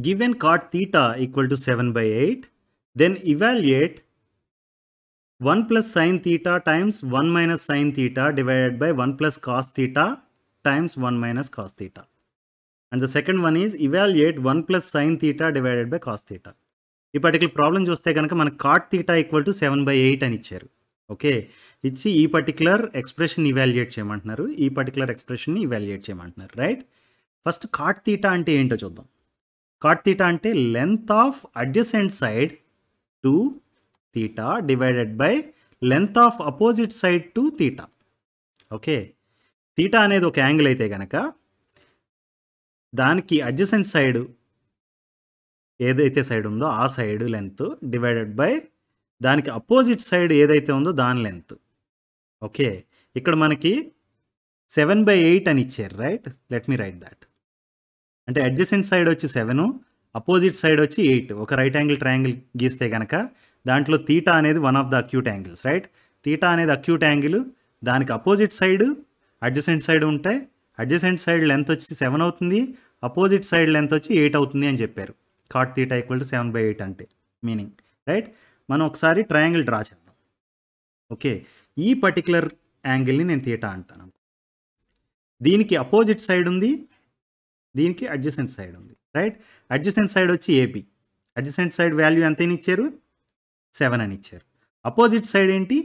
Given cot theta equal to 7 by 8, then evaluate 1 plus sin theta times 1 minus sin theta divided by 1 plus cos theta times 1 minus cos theta. And the second one is evaluate 1 plus sin theta divided by cos theta. ఈ particular problem చూస్తే కనుక మనకు cot theta equal to seven by eight అని ఇచ్చారు okay ఇచ్చి ఈ particular expression evaluate చేయమంటున్నారు ఈ పర్టికులర్ ఎక్స్ప్రెషన్ని ఇవాల్యుయేట్ చేయమంటున్నారు రైట్ ఫస్ట్ కాట్ థీటా అంటే ఏంటో చూద్దాం కాట్ తీటా అంటే length of adjacent side to theta divided by length of opposite side to theta okay theta అనేది ఒక యాంగిల్ అయితే కనుక దానికి అడ్జసెంట్ సైడ్ ఏదైతే సైడ్ ఉందో ఆ సైడ్ లెంత్ డివైడెడ్ బై దానికి అపోజిట్ సైడ్ ఏదైతే ఉందో దాని లెంత్ ఓకే ఇక్కడ మనకి సెవెన్ బై ఎయిట్ అని ఇచ్చారు right let me write that అంటే అడ్జసెంట్ సైడ్ వచ్చి సెవెన్ అపోజిట్ సైడ్ వచ్చి ఎయిట్ ఒక రైట్ యాంగిల్ ట్రయాంగిల్ గీస్తే కనుక దాంట్లో తీటా అనేది one of the acute angles right theta అనేది అక్యూట్ యాంగిల్ దానికి అపోజిట్ సైడ్ అడ్జసెంట్ సైడ్ ఉంటే అడ్జసెంట్ సైడ్ లెంత్ వచ్చి సెవెన్ అవుతుంది అపోజిట్ సైడ్ లెంత్ వచ్చి ఎయిట్ అవుతుంది అని చెప్పారు cot theta equal to seven by eight అంటే మీనింగ్ రైట్ మనం ఒకసారి ట్రయాంగిల్ డ్రా చేద్దాం ఓకే ఈ పర్టికులర్ యాంగిల్ని నేను తీటా అంటాను దీనికి అపోజిట్ సైడ్ ఉంది దీనికి అడ్జసెంట్ సైడ్ ఉంది రైట్ అడ్జసెంట్ సైడ్ వచ్చి ఏపీ అడ్జసెంట్ సైడ్ వాల్యూ ఎంత అని ఇచ్చారు సెవెన్ అని ఇచ్చారు అపోజిట్ సైడ్ ఏంటి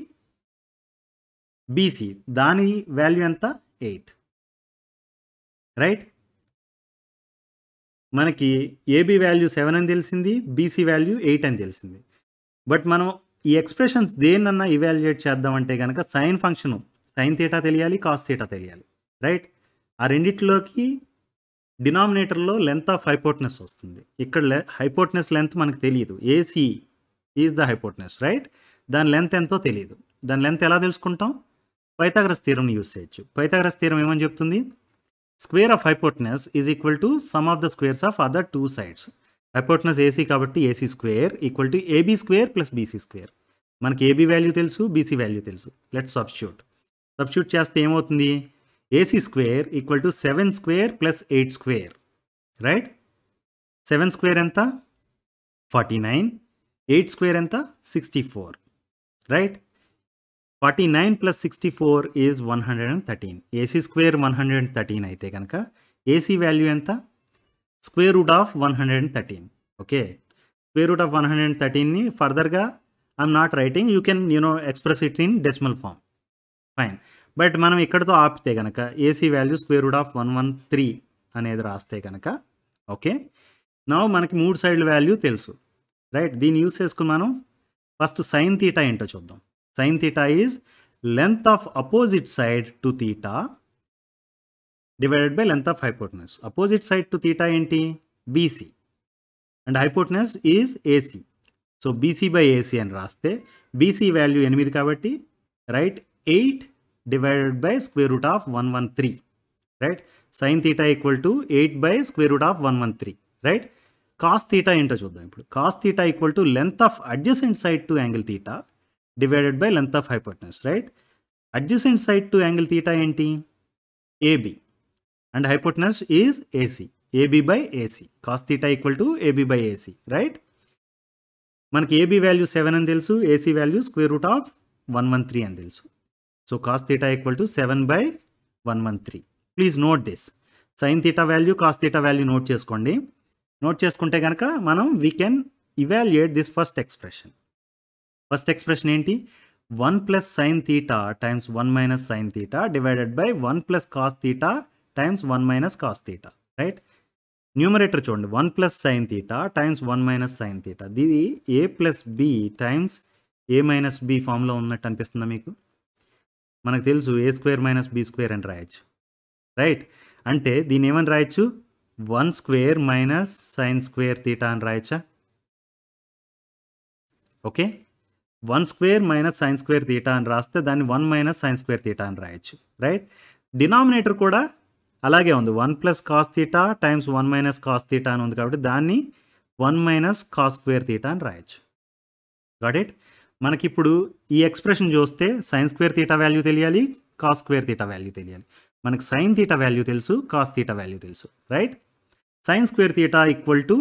బీసీ దాని వాల్యూ ఎంత ఎయిట్ రైట్ మనకి ఏబీ వాల్యూ సెవెన్ అని తెలిసింది బీసీ వాల్యూ ఎయిట్ అని తెలిసింది బట్ మనం ఈ ఎక్స్ప్రెషన్స్ దేన్నన్నా ఇవాల్యుయేట్ చేద్దామంటే కనుక సైన్ ఫంక్షను సైన్ తీటా తెలియాలి కాస్ తీటా తెలియాలి రైట్ ఆ రెండిట్లోకి డినామినేటర్లో లెంత్ ఆఫ్ హైపోర్ట్నెస్ వస్తుంది ఇక్కడ హైపోర్ట్నెస్ లెంత్ మనకు తెలియదు AC is the hypotenuse right దాని లెంత్ ఎంతో తెలియదు దాని లెంత్ ఎలా తెలుసుకుంటాం పైతాగ్రస్ థీరంని యూజ్ చేయొచ్చు పైతాగ్రస్ థీరం ఏమని చెప్తుంది square of hypotenuse is equal to sum of the squares of other two sides hypotenuse AC కాబట్టి AC square equal to AB square plus BC square మనకి ఏబీ వాల్యూ తెలుసు BC value తెలుసు let substitute substitute చేస్తే ఏమవుతుంది AC square equal to 7 square plus 8 square, right? 7 square ఎంత 49, 8 square ఎంత 64, right? 49 plus 64 is 113. AC square 113 అయితే కనుక AC value ఎంత square root of 113, okay? Square root of 113ని ఫర్దర్గా I'm not writing you can you know express it in decimal form fine but మనం ఇక్కడతో ఆపితే కనుక AC value square root of one one three అనేది రాస్తే కనుక ఓకే నా మనకి మూడు సైడ్ వాల్యూ తెలుసు రైట్ దీన్ని యూస్ చేసుకుని మనం ఫస్ట్ సైన్ థీటా ఏంటో చూద్దాం sine theta is length of opposite side to theta divided by length of hypotenuse opposite side to theta ఏంటి BC and hypotenuse is AC so BC by AC అని రాస్తే బీసీ value ఎనిమిది కాబట్టి right eight divided by square root of 113, right? Sin theta equal to 8 by square root of 113, right? Cos theta ఏంటో చూద్దాం ఇప్పుడు cos theta equal to length of adjacent side to angle theta divided by length of hypotenuse, right? Adjacent side to angle theta ఏంటి AB and hypotenuse is AC, AB by AC. Cos theta equal to AB by AC, right? మనకి AB value seven అని తెలుసు AC value square root of one one three అని తెలుసు so cos theta equal theta seven by one one three please note this sine theta value, cos theta value note చేసుకోండి note చేసుకుంటే కనుక మనం we can evaluate this first expression first expression ఏంటి one plus sine theta times one minus sine theta divided by one plus cos theta times one minus cos theta right numerator చూడండి one plus sine theta times one minus sine theta దీది A plus B times A minus B ఫామ్లో ఉన్నట్టు అనిపిస్తుందా మీకు మనకు తెలుసు A square minus B square అని రాయొచ్చు రైట్ అంటే దీన్ని ఏమని రాయొచ్చు one square minus sine square theta అని రాయొచ్చా okay one square minus sine square theta అని రాస్తే దాన్ని one minus sine square theta అని రాయొచ్చు రైట్ డినామినేటర్ కూడా అలాగే ఉంది one plus cos theta times one minus cos theta అని ఉంది కాబట్టి దాన్ని one minus cos square theta అని రాయొచ్చు గాట్ ఇట్ మనకిప్పుడు ఈ ఎక్స్ప్రెషన్ చూస్తే సైన్ స్క్వేర్ తీటా వాల్యూ తెలియాలి కాస్ స్క్వేర్ తీటా వాల్యూ తెలియాలి మనకు సైన్ తీటా వాల్యూ తెలుసు కాస్ తీటా వాల్యూ తెలుసు right sine square theta equal to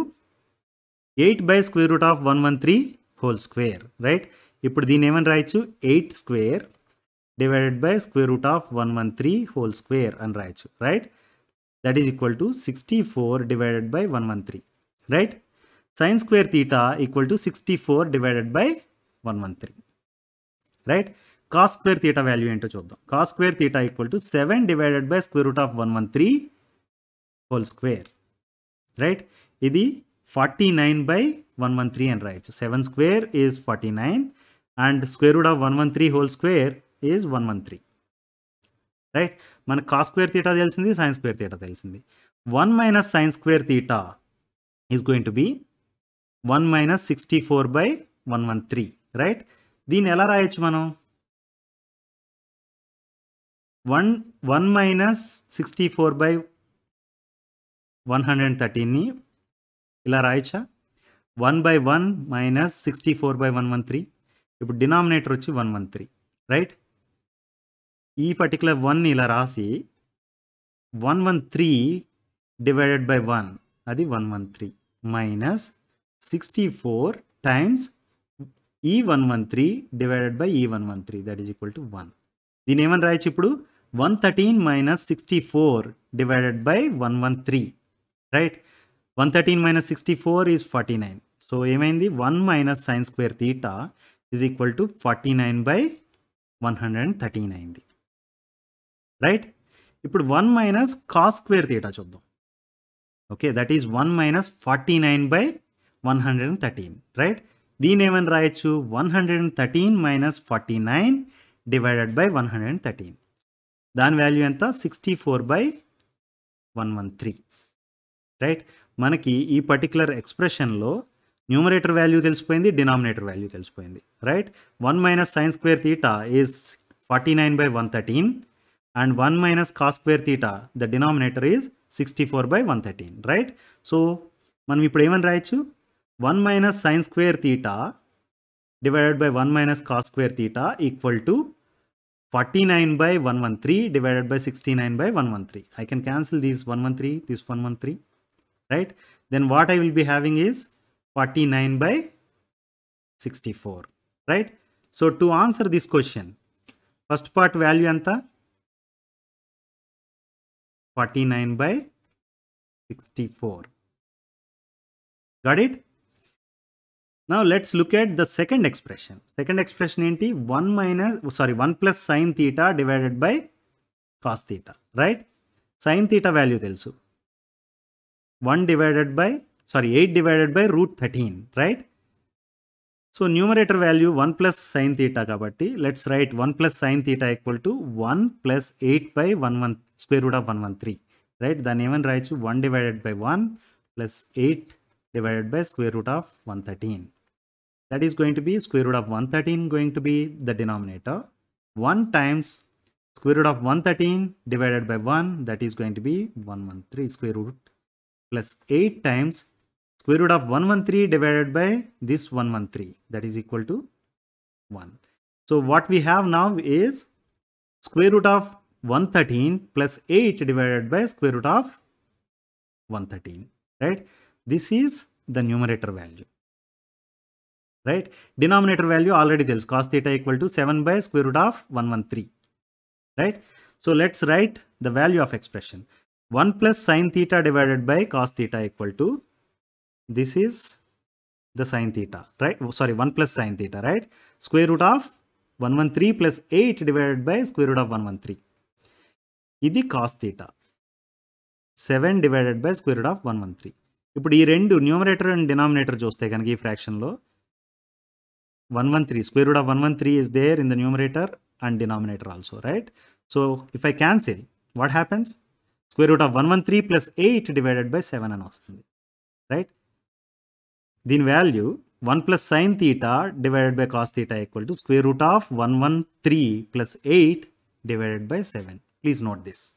eight by square root of one one three whole square right ఇప్పుడు దీని ఏమని రాయొచ్చు eight square divided by square root of one one three whole square అని రాయొచ్చు right that is equal to sixty four divided by one one three right sine square theta equal to sixty four divided by one one three right cos square theta value ఏంటో చూద్దాం cos square theta equal to seven divided by square root of one one three whole square right ఇది forty nine by one one three అని రాయొచ్చు seven square is forty nine and square root of one one three whole square is one one three right మన cos square theta తెలిసింది sine square theta తెలిసింది one minus sine square theta is going to be one minus sixty four by one one three right దీన్ని ఎలా రాయొచ్చు మనం one one minus sixty four by one hundred and థర్టీన్ని ఇలా రాయచ్చా one by one minus sixty four by one one three ఇప్పుడు denominator వచ్చి one one three right ఈ పర్టికులర్ వన్ ఇలా రాసి one one three divided by one అది one one three minus sixty four times ఈ one one three divided by ఈ one one three that is equal to one దీని ఏమని రాయొచ్చు ఇప్పుడు one thirteen minus sixty four divided by one one three right one thirteen minus sixty four is forty nine so ఏమైంది one minus sine square theta is equal to forty nine by one hundred and thirteen అయింది right ఇప్పుడు one minus cos square theta చూద్దాం okay that is one minus forty nine by one hundred and thirteen right దీని ఏమని రాయొచ్చు one hundred and thirteen minus forty nine divided by one hundred and thirteen దాని value ఎంత sixty four by one one three right మనకి ఈ particular ఎక్స్ప్రెషన్లో numerator value తెలిసిపోయింది denominator value తెలిసిపోయింది right one minus sine square theta is forty nine by one thirteen and one minus cos square theta the denominator is sixty four by one thirteen right so మనం ఇప్పుడు ఏమని రాయొచ్చు 1 minus sine square theta divided by 1 minus cos square theta equal to 49 by 113 divided by 69 by 113. I can cancel these 113, this 113, right? Then what I will be having is 49 by 64, right? So to answer this question, first part value anta 49 by 64. Got it? Now let's look at the second expression. Second expression N T 1 minus, sorry, 1 plus sine theta divided by cos theta, right? Sine theta value you 1 divided by, sorry, 8 divided by root 13, right? So numerator value 1 plus sine theta కాబట్టి let's write 1 plus sine theta equal to 1 plus 8 by 1, 1 square root of 113, right? Then even రాయొచ్చు 1 divided by 1 plus 8 divided by square root of 113 that is going to be square root of 113 going to be the denominator 1 times square root of 113 divided by 1 that is going to be 113 square root plus 8 times square root of 113 divided by this 113 that is equal to 1 so what we have now is square root of 113 plus 8 divided by square root of 113 right this is the numerator value right denominator value already తెలుసు cos theta equal to seven by square root of one one three right so let's write the value of expression one plus sine theta divided by cos theta equal to this is the sine theta right sorry one plus sine theta right square root of one one three plus eight divided by square root of one one three ఇది cos theta seven divided by square root of one one three ఇప్పుడు ఈ రెండు numerator and denominator చూస్తే కనుక ఈ ఫ్రాక్షన్లో 113 square root of 113 is there in the numerator and denominator also right so if i cancel what happens square root of 113 plus 8 divided by 7 and also, right? Then value 1 plus sin theta divided by cos theta equal to square root of 113 plus 8 divided by 7 please note this